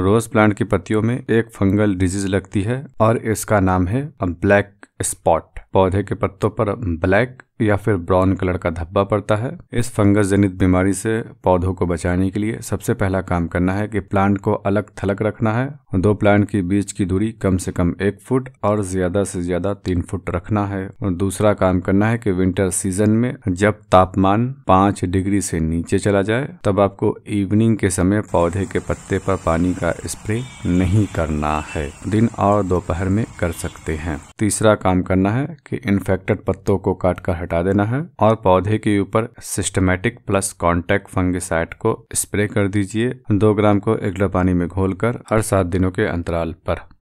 rose plant की पत्तियों में एक फंगल डिजीज लगती है और इसका नाम है ब्लैक स्पॉट पौधे के पत्तों पर ब्लैक या फिर ब्राउन कलर का धब्बा पड़ता है इस फंगस जनित बीमारी से पौधों को बचाने के लिए सबसे पहला काम करना है कि प्लांट को अलग थलग रखना है दो प्लांट की बीच की दूरी कम से कम एक फुट और ज्यादा से ज्यादा तीन फुट रखना है और दूसरा काम करना है कि विंटर सीजन में जब तापमान पाँच डिग्री से नीचे चला जाए तब आपको इवनिंग के समय पौधे के पत्ते पर पानी का स्प्रे नहीं करना है दिन और दोपहर में कर सकते हैं तीसरा काम करना है कि इन्फेक्टेड पत्तों को काटकर हटा देना है और पौधे के ऊपर सिस्टमेटिक प्लस कॉन्टेक्ट फंगिसाइड को स्प्रे कर दीजिए दो ग्राम को एक पानी में घोलकर हर सात दिनों के अंतराल पर